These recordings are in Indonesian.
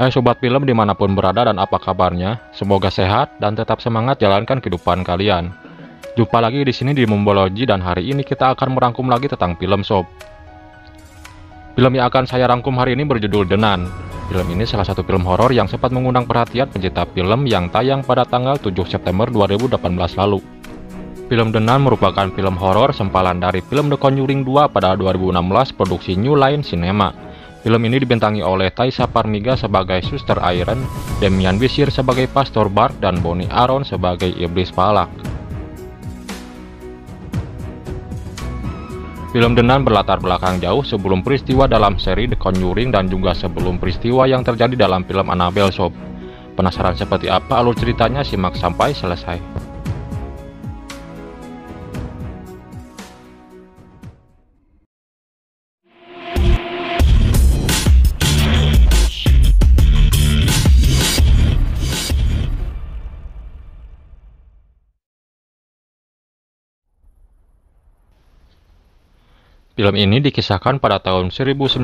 Hai hey, sobat film dimanapun berada dan apa kabarnya? Semoga sehat dan tetap semangat jalankan kehidupan kalian. Jumpa lagi di sini di Mumbology dan hari ini kita akan merangkum lagi tentang film sob. Film yang akan saya rangkum hari ini berjudul Denan. Film ini salah satu film horor yang sempat mengundang perhatian pencipta film yang tayang pada tanggal 7 September 2018 lalu. Film Denan merupakan film horor sempalan dari film The Conjuring 2 pada 2016 produksi New Line Cinema. Film ini dibintangi oleh Taisa Parmiga sebagai Suster Iron, Demian Bishir sebagai Pastor Bart, dan Bonnie Aaron sebagai Iblis Palak. Film Denan berlatar belakang jauh sebelum peristiwa dalam seri The Conjuring dan juga sebelum peristiwa yang terjadi dalam film Annabelle Sob. Penasaran seperti apa alur ceritanya? Simak sampai selesai. Film ini dikisahkan pada tahun 1952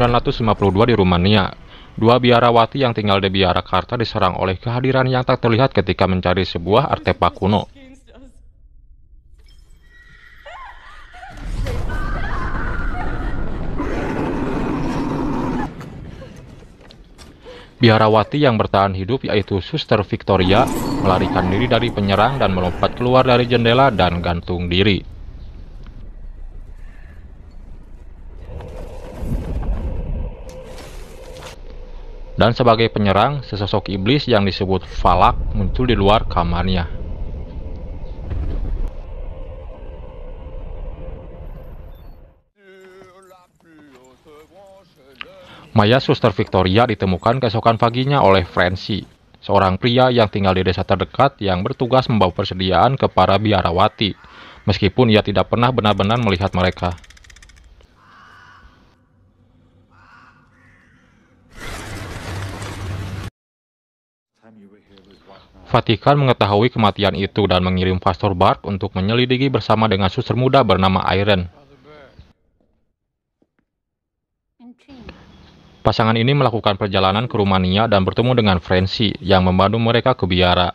di Rumania. Dua biarawati yang tinggal di Biara Karta diserang oleh kehadiran yang tak terlihat ketika mencari sebuah artefak kuno. Biarawati yang bertahan hidup yaitu Suster Victoria melarikan diri dari penyerang dan melompat keluar dari jendela dan gantung diri. Dan sebagai penyerang, sesosok iblis yang disebut Falak muncul di luar kamarnya. Mayat suster Victoria ditemukan keesokan paginya oleh Francie, seorang pria yang tinggal di desa terdekat yang bertugas membawa persediaan ke para biarawati, meskipun ia tidak pernah benar-benar melihat mereka. Vatikan mengetahui kematian itu dan mengirim Pastor Bark untuk menyelidiki bersama dengan suster muda bernama Iron. Pasangan ini melakukan perjalanan ke Rumania dan bertemu dengan Frenzy yang membantu mereka ke biara.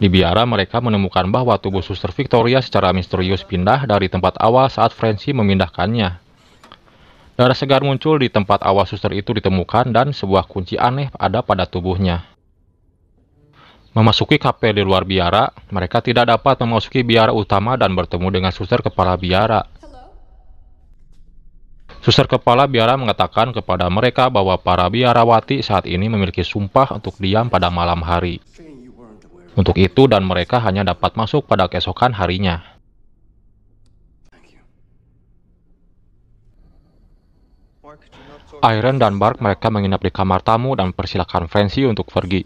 Di biara, mereka menemukan bahwa tubuh suster Victoria secara misterius pindah dari tempat awal saat Francie memindahkannya. Darah segar muncul di tempat awal suster itu ditemukan dan sebuah kunci aneh ada pada tubuhnya. Memasuki kapel di luar biara, mereka tidak dapat memasuki biara utama dan bertemu dengan suster kepala biara. Suster kepala biara mengatakan kepada mereka bahwa para biarawati saat ini memiliki sumpah untuk diam pada malam hari. Untuk itu dan mereka hanya dapat masuk pada keesokan harinya. Iron dan Bark mereka menginap di kamar tamu dan persilakan Frenzy untuk pergi.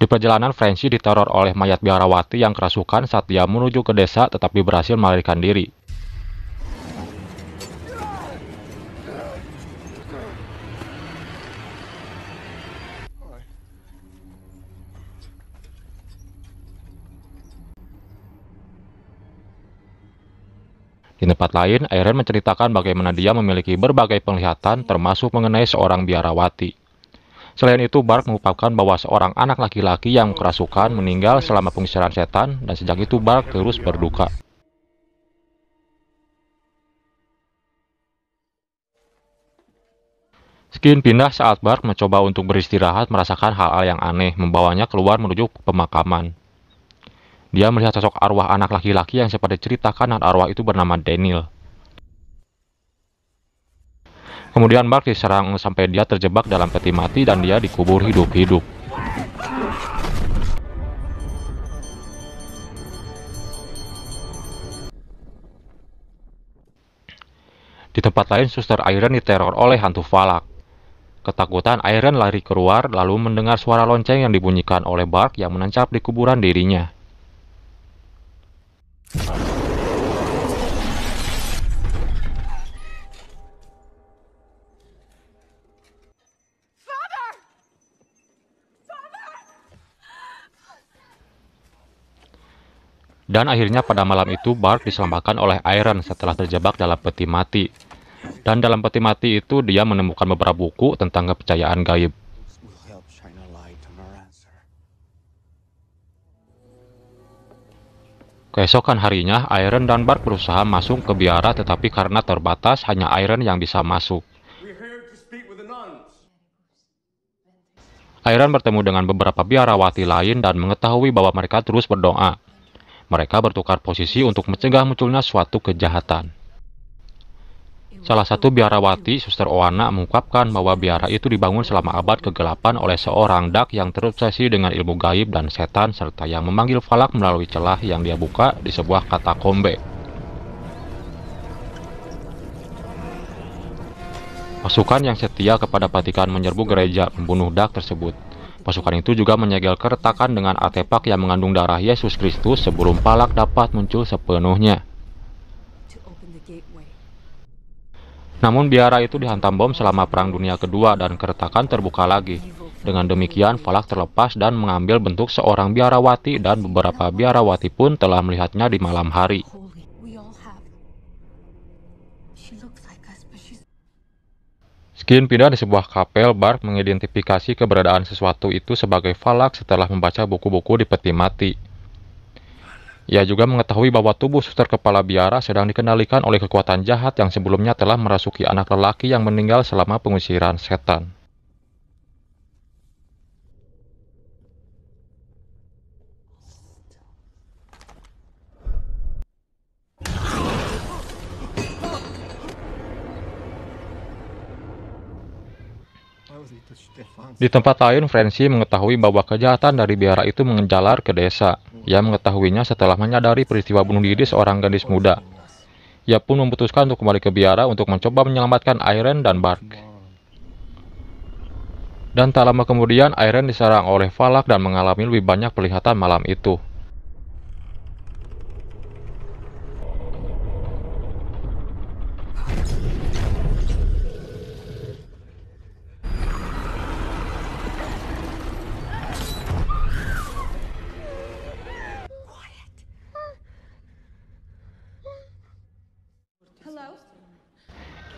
Di perjalanan, Frenzy diteror oleh mayat biarawati yang kerasukan saat dia menuju ke desa tetapi berhasil melarikan diri. tempat lain, Eren menceritakan bagaimana dia memiliki berbagai penglihatan termasuk mengenai seorang biarawati. Selain itu, Bark mengungkapkan bahwa seorang anak laki-laki yang kerasukan meninggal selama pengisiran setan dan sejak itu Bark terus berduka. Skin pindah saat Bark mencoba untuk beristirahat merasakan hal-hal yang aneh, membawanya keluar menuju pemakaman. Dia melihat sosok arwah anak laki-laki yang sempat diceritakan dan arwah itu bernama Daniel. Kemudian Mark diserang sampai dia terjebak dalam peti mati dan dia dikubur hidup-hidup. Di tempat lain, suster Iron diteror oleh hantu Falak. Ketakutan, Iron lari keluar lalu mendengar suara lonceng yang dibunyikan oleh Bark yang menancap di kuburan dirinya. Dan akhirnya pada malam itu Bart diselamatkan oleh Iron setelah terjebak dalam peti mati. Dan dalam peti mati itu dia menemukan beberapa buku tentang kepercayaan gaib. Keesokan harinya, Iron dan Bark berusaha masuk ke biara tetapi karena terbatas, hanya Iron yang bisa masuk. Iron bertemu dengan beberapa biarawati lain dan mengetahui bahwa mereka terus berdoa. Mereka bertukar posisi untuk mencegah munculnya suatu kejahatan. Salah satu biarawati, Suster Oana, mengungkapkan bahwa biara itu dibangun selama abad kegelapan oleh seorang dak yang terobsesi dengan ilmu gaib dan setan serta yang memanggil falak melalui celah yang dia buka di sebuah katakombe. Pasukan yang setia kepada Patikan menyerbu gereja membunuh dak tersebut. Pasukan itu juga menyegel keretakan dengan artefak yang mengandung darah Yesus Kristus sebelum palak dapat muncul sepenuhnya. Namun biara itu dihantam bom selama Perang Dunia Kedua dan keretakan terbuka lagi. Dengan demikian, Falak terlepas dan mengambil bentuk seorang biarawati dan beberapa biarawati pun telah melihatnya di malam hari. Skin pindah di sebuah kapel bar mengidentifikasi keberadaan sesuatu itu sebagai Falak setelah membaca buku-buku di peti mati. Ia juga mengetahui bahwa tubuh suster kepala biara sedang dikendalikan oleh kekuatan jahat yang sebelumnya telah merasuki anak lelaki yang meninggal selama pengusiran setan. Di tempat lain, Frenzy mengetahui bahwa kejahatan dari biara itu mengejalar ke desa. Ia mengetahuinya setelah menyadari peristiwa bunuh diri seorang gadis muda. Ia pun memutuskan untuk kembali ke biara untuk mencoba menyelamatkan Iron dan Bark. Dan tak lama kemudian, Iron diserang oleh Falak dan mengalami lebih banyak perlihatan malam itu.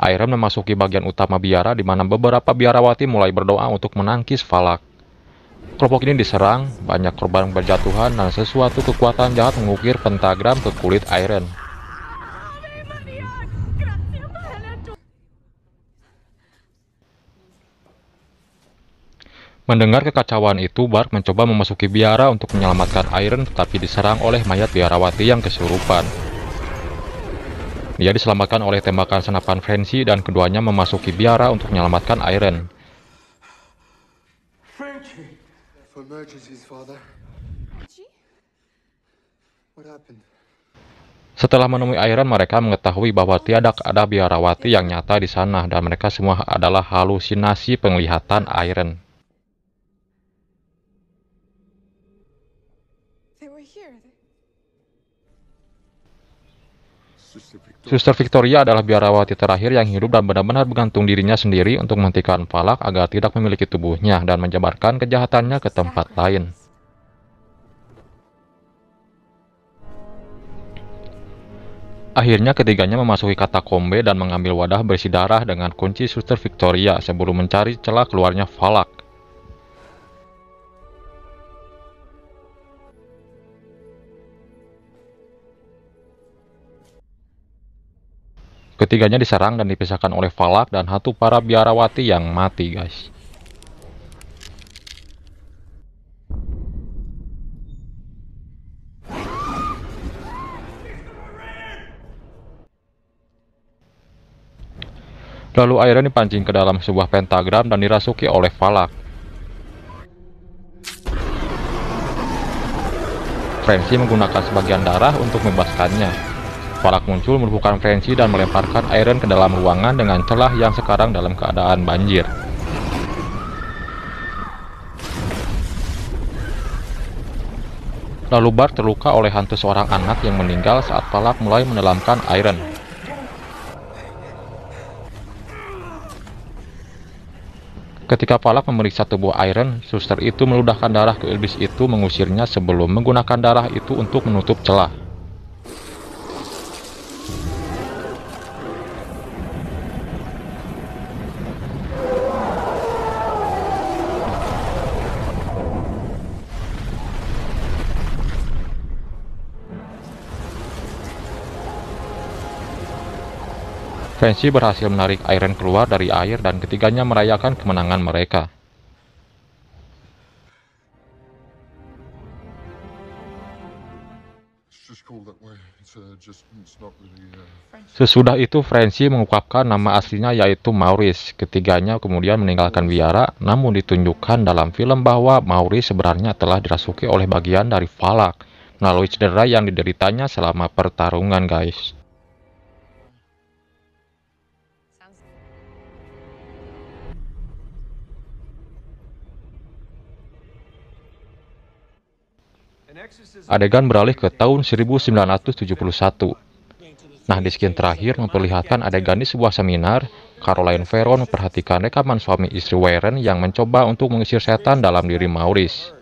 Airen memasuki bagian utama biara di mana beberapa biarawati mulai berdoa untuk menangkis Falak. Kelompok ini diserang, banyak korban berjatuhan dan sesuatu kekuatan jahat mengukir pentagram ke kulit Airen. Mendengar kekacauan itu, Bark mencoba memasuki biara untuk menyelamatkan Iron tetapi diserang oleh mayat biarawati yang kesurupan. Dia diselamatkan oleh tembakan senapan Frenzy dan keduanya memasuki biara untuk menyelamatkan Iron. Setelah menemui Iron, mereka mengetahui bahwa tiada ada biarawati yang nyata di sana dan mereka semua adalah halusinasi penglihatan Iron. They were here. Suster Victoria adalah biarawati terakhir yang hidup dan benar-benar bergantung dirinya sendiri untuk menghentikan Falak agar tidak memiliki tubuhnya dan menjabarkan kejahatannya ke tempat lain. Akhirnya ketiganya memasuki katakombe dan mengambil wadah berisi darah dengan kunci Suster Victoria sebelum mencari celah keluarnya Falak. Ketiganya diserang dan dipisahkan oleh Falak dan hantu para biarawati yang mati, guys. Lalu airnya dipancing ke dalam sebuah pentagram dan dirasuki oleh Falak. Frenzy menggunakan sebagian darah untuk membebaskannya. Falak muncul merupakan Frenzy dan melemparkan Iron ke dalam ruangan dengan celah yang sekarang dalam keadaan banjir. Lalu Bar terluka oleh hantu seorang anak yang meninggal saat Falak mulai menelamkan Iron. Ketika Falak memeriksa tubuh Iron, suster itu meludahkan darah ke iblis itu mengusirnya sebelum menggunakan darah itu untuk menutup celah. Fancy berhasil menarik Iron keluar dari air dan ketiganya merayakan kemenangan mereka. Sesudah itu, Frenzy mengungkapkan nama aslinya yaitu Maurice. Ketiganya kemudian meninggalkan biara, namun ditunjukkan dalam film bahwa Maurice sebenarnya telah dirasuki oleh bagian dari Falak melalui cedera yang dideritanya selama pertarungan, guys. Adegan beralih ke tahun 1971. Nah, di skin terakhir memperlihatkan adegan di sebuah seminar, Caroline Veron memperhatikan rekaman suami istri Warren yang mencoba untuk mengisir setan dalam diri Maurice.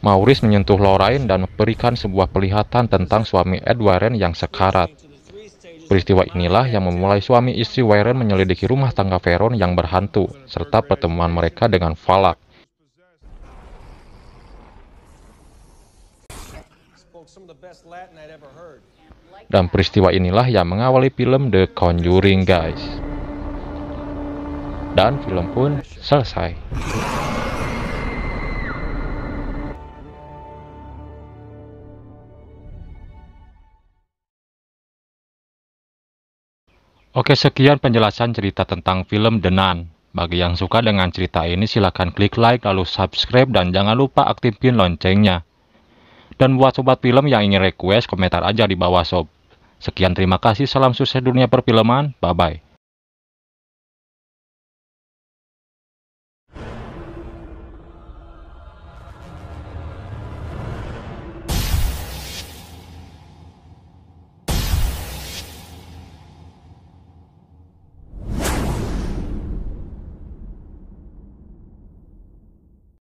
Maurice menyentuh Lorraine dan memberikan sebuah perlihatan tentang suami Ed Warren yang sekarat. Peristiwa inilah yang memulai suami istri Warren menyelidiki rumah tangga Veron yang berhantu, serta pertemuan mereka dengan Falak. Dan peristiwa inilah yang mengawali film The Conjuring, guys. Dan film pun selesai. Oke sekian penjelasan cerita tentang film Denan. Bagi yang suka dengan cerita ini silahkan klik like lalu subscribe dan jangan lupa aktifin loncengnya. Dan buat sobat film yang ingin request komentar aja di bawah sob. Sekian terima kasih salam sukses dunia perfilman. Bye bye.